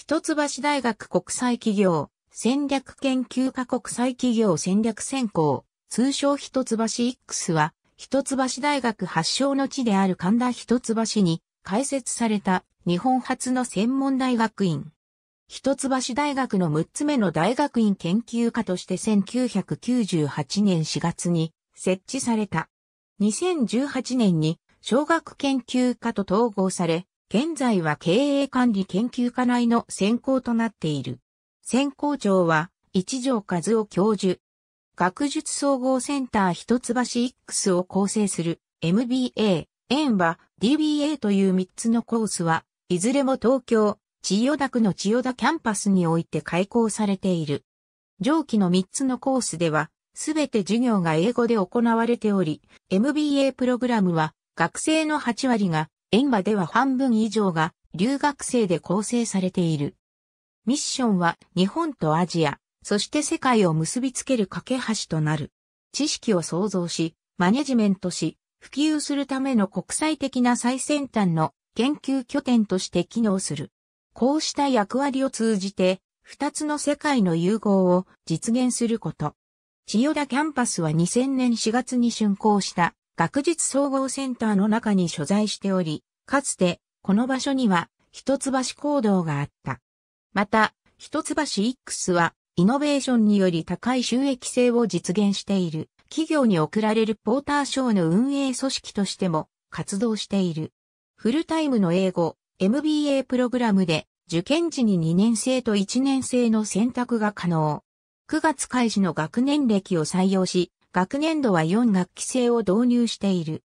一橋大学国際企業、戦略研究科国際企業戦略専攻、通称一橋 X は、一橋大学発祥の地である神田一橋に開設された日本初の専門大学院。一橋大学の6つ目の大学院研究科として1998年4月に設置された。2018年に小学研究科と統合され、現在は経営管理研究課内の専攻となっている。専攻長は一条和夫教授。学術総合センター一橋 X を構成する MBA、円は DBA という3つのコースは、いずれも東京、千代田区の千代田キャンパスにおいて開講されている。上記の3つのコースでは、すべて授業が英語で行われており、MBA プログラムは学生の8割が園場では半分以上が留学生で構成されている。ミッションは日本とアジア、そして世界を結びつける架け橋となる。知識を創造し、マネジメントし、普及するための国際的な最先端の研究拠点として機能する。こうした役割を通じて、二つの世界の融合を実現すること。千代田キャンパスは2000年4月に竣工した学術総合センターの中に所在しており、かつて、この場所には、一橋行動があった。また、一橋 X は、イノベーションにより高い収益性を実現している、企業に贈られるポーター賞の運営組織としても活動している。フルタイムの英語、MBA プログラムで、受験時に2年生と1年生の選択が可能。9月開始の学年歴を採用し、学年度は4学期制を導入している。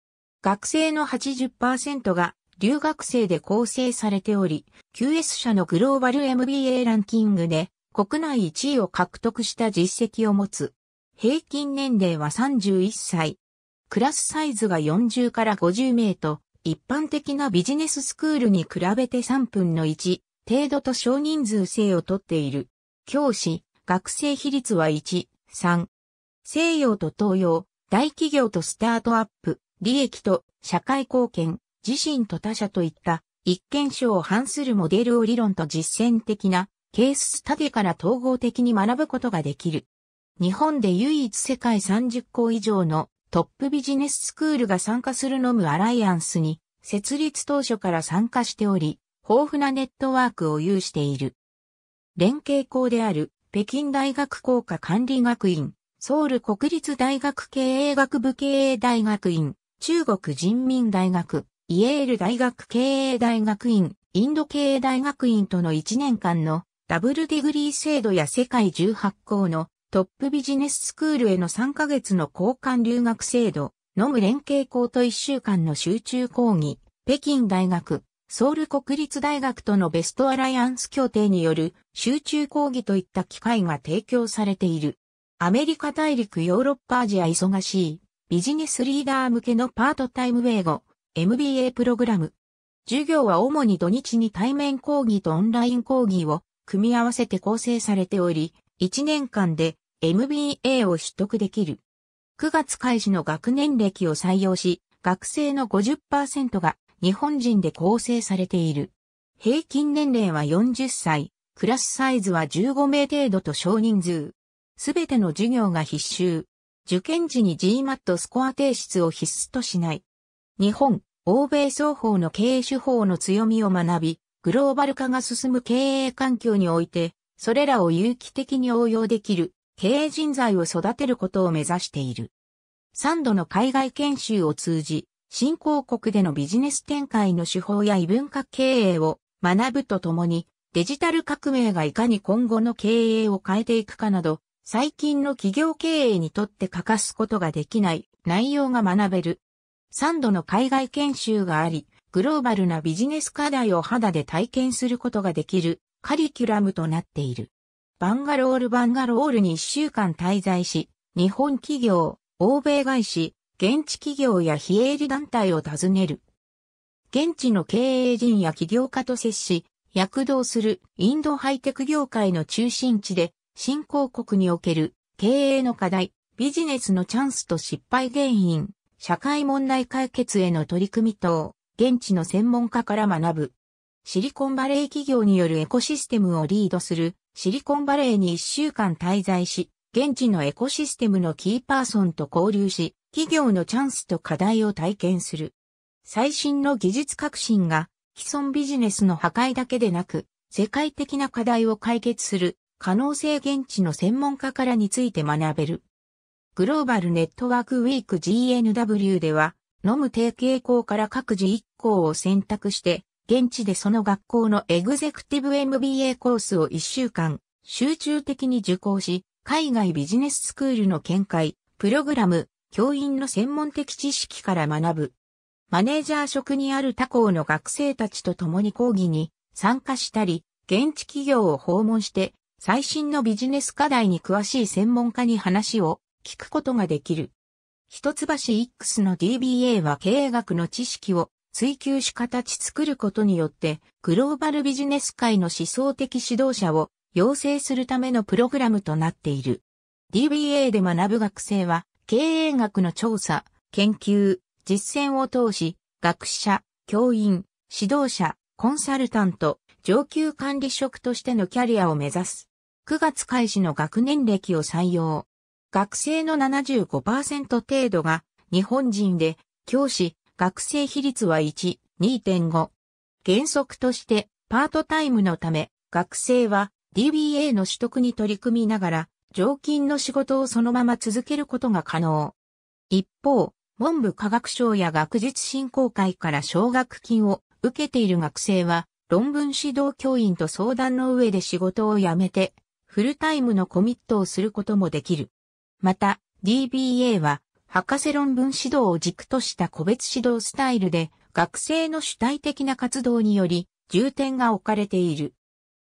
学生の80%が留学生で構成されており、QS 社のグローバル MBA ランキングで国内1位を獲得した実績を持つ。平均年齢は31歳。クラスサイズが40から50名と、一般的なビジネススクールに比べて3分の1程度と少人数制をとっている。教師、学生比率は1、3、西洋と東洋、大企業とスタートアップ、利益と社会貢献、自身と他者といった一見書を反するモデルを理論と実践的なケーススタディから統合的に学ぶことができる。日本で唯一世界30校以上のトップビジネススクールが参加するノムアライアンスに設立当初から参加しており、豊富なネットワークを有している。連携校である北京大学工科管理学院ソウル国立大学経営学部経営大学院、中国人民大学、イエール大学経営大学院、インド経営大学院との1年間のダブルディグリー制度や世界18校のトップビジネススクールへの3ヶ月の交換留学制度、ノム連携校と1週間の集中講義、北京大学、ソウル国立大学とのベストアライアンス協定による集中講義といった機会が提供されている。アメリカ大陸ヨーロッパアジア忙しいビジネスリーダー向けのパートタイム英語 MBA プログラム。授業は主に土日に対面講義とオンライン講義を組み合わせて構成されており、1年間で MBA を取得できる。9月開始の学年歴を採用し、学生の50%が日本人で構成されている。平均年齢は40歳、クラスサイズは15名程度と少人数。すべての授業が必修。受験時に GMAT スコア提出を必須としない。日本、欧米双方の経営手法の強みを学び、グローバル化が進む経営環境において、それらを有機的に応用できる経営人材を育てることを目指している。3度の海外研修を通じ、新興国でのビジネス展開の手法や異文化経営を学ぶとともに、デジタル革命がいかに今後の経営を変えていくかなど、最近の企業経営にとって欠かすことができない内容が学べる。3度の海外研修があり、グローバルなビジネス課題を肌で体験することができるカリキュラムとなっている。バンガロールバンガロールに1週間滞在し、日本企業、欧米外資、現地企業や非営利団体を訪ねる。現地の経営陣や企業家と接し、躍動するインドハイテク業界の中心地で新興国における経営の課題、ビジネスのチャンスと失敗原因、社会問題解決への取り組み等、現地の専門家から学ぶ。シリコンバレー企業によるエコシステムをリードするシリコンバレーに1週間滞在し、現地のエコシステムのキーパーソンと交流し、企業のチャンスと課題を体験する。最新の技術革新が既存ビジネスの破壊だけでなく、世界的な課題を解決する可能性現地の専門家からについて学べる。グローバルネットワークウィーク GNW では、飲む提携校から各自1校を選択して、現地でその学校のエグゼクティブ MBA コースを1週間、集中的に受講し、海外ビジネススクールの見解、プログラム、教員の専門的知識から学ぶ。マネージャー職にある他校の学生たちと共に講義に参加したり、現地企業を訪問して最新のビジネス課題に詳しい専門家に話を聞くことができる。一橋 X の DBA は経営学の知識を追求し形作ることによって、グローバルビジネス界の思想的指導者を養成するためのプログラムとなっている。DBA で学ぶ学生は、経営学の調査、研究、実践を通し、学者、教員、指導者、コンサルタント、上級管理職としてのキャリアを目指す。9月開始の学年歴を採用。学生の75%程度が日本人で、教師、学生比率は1、2.5。原則としてパートタイムのため、学生は DBA の取得に取り組みながら、常勤の仕事をそのまま続けることが可能。一方、文部科学省や学術振興会から奨学金を受けている学生は、論文指導教員と相談の上で仕事を辞めて、フルタイムのコミットをすることもできる。また、DBA は、博士論文指導を軸とした個別指導スタイルで、学生の主体的な活動により、重点が置かれている。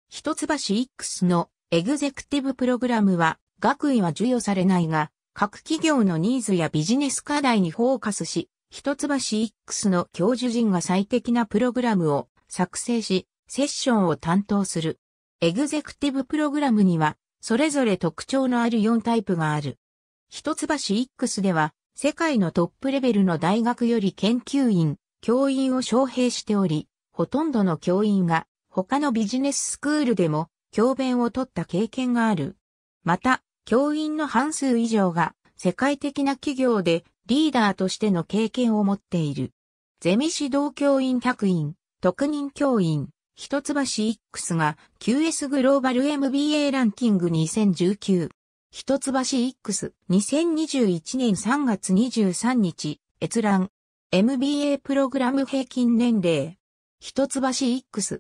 一橋 X のエグゼクティブプログラムは、学位は授与されないが、各企業のニーズやビジネス課題にフォーカスし、一橋 X の教授陣が最適なプログラムを作成し、セッションを担当する。エグゼクティブプログラムには、それぞれ特徴のある4タイプがある。一橋 X では、世界のトップレベルの大学より研究員、教員を招聘しており、ほとんどの教員が他のビジネススクールでも教鞭を取った経験がある。また、教員の半数以上が世界的な企業でリーダーとしての経験を持っている。ゼミ指導教員客員、特任教員、一橋 X が QS グローバル MBA ランキング2019。一橋 X2021 年3月23日、閲覧。MBA プログラム平均年齢。一橋 X2021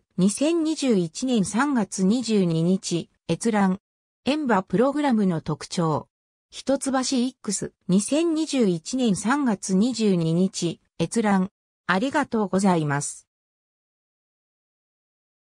年3月22日、閲覧。エンバプログラムの特徴。一橋 X2021 年3月22日、閲覧。ありがとうございます。